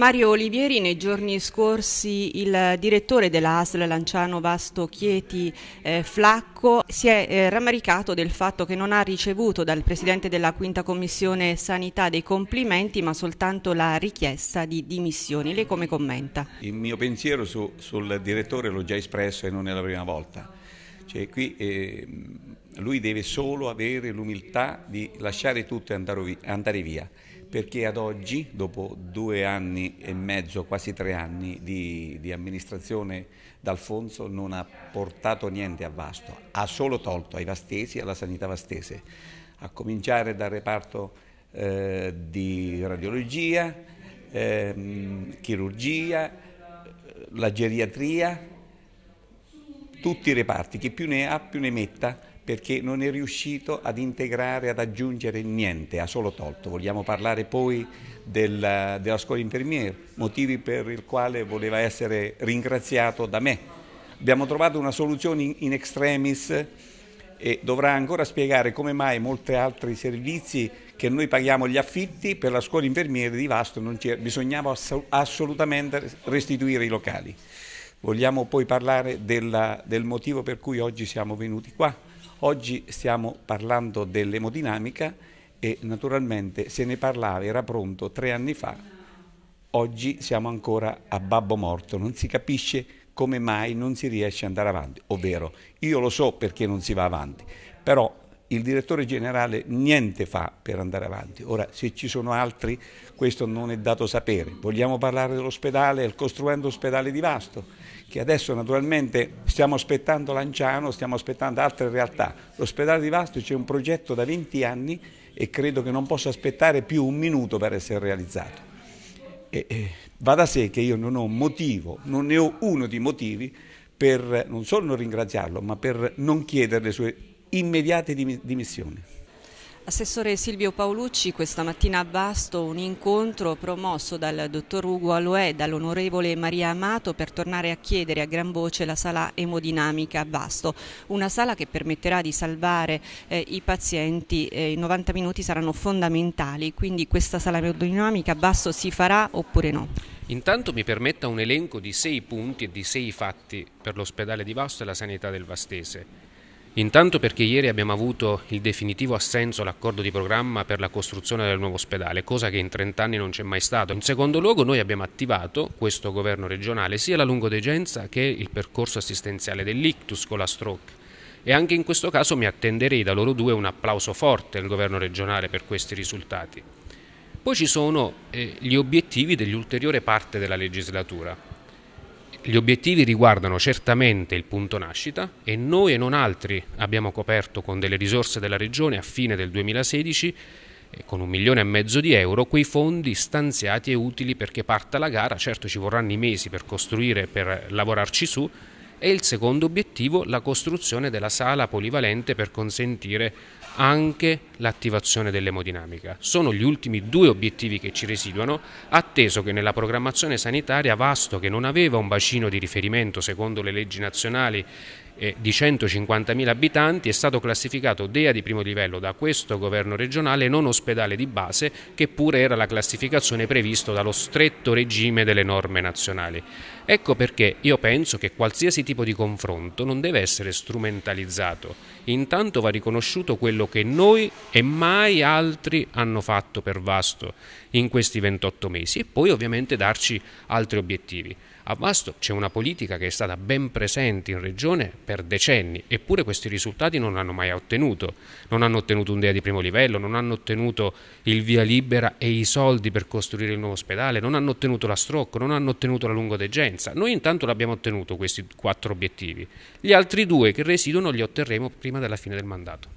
Mario Olivieri, nei giorni scorsi il direttore della ASL Lanciano Vasto Chieti eh, Flacco si è eh, rammaricato del fatto che non ha ricevuto dal presidente della quinta commissione sanità dei complimenti ma soltanto la richiesta di dimissioni. Lei come commenta? Il mio pensiero su, sul direttore l'ho già espresso e non è la prima volta. Cioè, qui eh, lui deve solo avere l'umiltà di lasciare tutto e andare via, perché ad oggi, dopo due anni e mezzo, quasi tre anni di, di amministrazione d'Alfonso, non ha portato niente a Vasto, ha solo tolto ai vastesi e alla sanità vastese, a cominciare dal reparto eh, di radiologia, eh, chirurgia, la geriatria tutti i reparti, chi più ne ha più ne metta perché non è riuscito ad integrare, ad aggiungere niente, ha solo tolto. Vogliamo parlare poi della, della scuola infermiera, motivi per il quale voleva essere ringraziato da me. Abbiamo trovato una soluzione in, in extremis e dovrà ancora spiegare come mai molti altri servizi che noi paghiamo gli affitti per la scuola infermiere di Vasto non c'era, bisognava assolutamente restituire i locali. Vogliamo poi parlare della, del motivo per cui oggi siamo venuti qua. Oggi stiamo parlando dell'emodinamica e naturalmente se ne parlava, era pronto tre anni fa, oggi siamo ancora a babbo morto, non si capisce come mai non si riesce ad andare avanti, ovvero io lo so perché non si va avanti, però il direttore generale niente fa per andare avanti. Ora, se ci sono altri, questo non è dato sapere. Vogliamo parlare dell'ospedale, del costruendo ospedale di Vasto, che adesso naturalmente stiamo aspettando Lanciano, stiamo aspettando altre realtà. L'ospedale di Vasto c'è un progetto da 20 anni e credo che non possa aspettare più un minuto per essere realizzato. E, e, va da sé che io non ho motivo, non ne ho uno di motivi per non solo non ringraziarlo, ma per non chiedere le sue immediate dimissioni. Assessore Silvio Paolucci, questa mattina a Basto un incontro promosso dal dottor Ugo Aloè e dall'onorevole Maria Amato per tornare a chiedere a gran voce la sala emodinamica a Basto, una sala che permetterà di salvare eh, i pazienti, eh, i 90 minuti saranno fondamentali, quindi questa sala emodinamica a Basto si farà oppure no? Intanto mi permetta un elenco di sei punti e di sei fatti per l'ospedale di Basto e la sanità del Vastese Intanto perché ieri abbiamo avuto il definitivo assenso all'accordo di programma per la costruzione del nuovo ospedale, cosa che in 30 anni non c'è mai stato. In secondo luogo noi abbiamo attivato questo governo regionale sia la lungodegenza che il percorso assistenziale dell'ictus con la stroke. E anche in questo caso mi attenderei da loro due un applauso forte al governo regionale per questi risultati. Poi ci sono eh, gli obiettivi dell'ulteriore parte della legislatura. Gli obiettivi riguardano certamente il punto nascita e noi e non altri abbiamo coperto con delle risorse della Regione a fine del 2016 eh, con un milione e mezzo di euro quei fondi stanziati e utili perché parta la gara, certo ci vorranno i mesi per costruire, e per lavorarci su, e il secondo obiettivo la costruzione della sala polivalente per consentire anche l'attivazione dell'emodinamica. Sono gli ultimi due obiettivi che ci residuano, atteso che nella programmazione sanitaria Vasto, che non aveva un bacino di riferimento secondo le leggi nazionali di 150.000 abitanti è stato classificato DEA di primo livello da questo governo regionale non ospedale di base che pure era la classificazione prevista dallo stretto regime delle norme nazionali. Ecco perché io penso che qualsiasi tipo di confronto non deve essere strumentalizzato, intanto va riconosciuto quello che noi e mai altri hanno fatto per Vasto in questi 28 mesi e poi ovviamente darci altri obiettivi. A Vasto c'è una politica che è stata ben presente in regione per decenni, eppure questi risultati non l'hanno mai ottenuto, non hanno ottenuto un DEA di primo livello, non hanno ottenuto il via libera e i soldi per costruire il nuovo ospedale, non hanno ottenuto la strocco, non hanno ottenuto la lungodegenza. Noi intanto l'abbiamo ottenuto questi quattro obiettivi, gli altri due che residuano li otterremo prima della fine del mandato.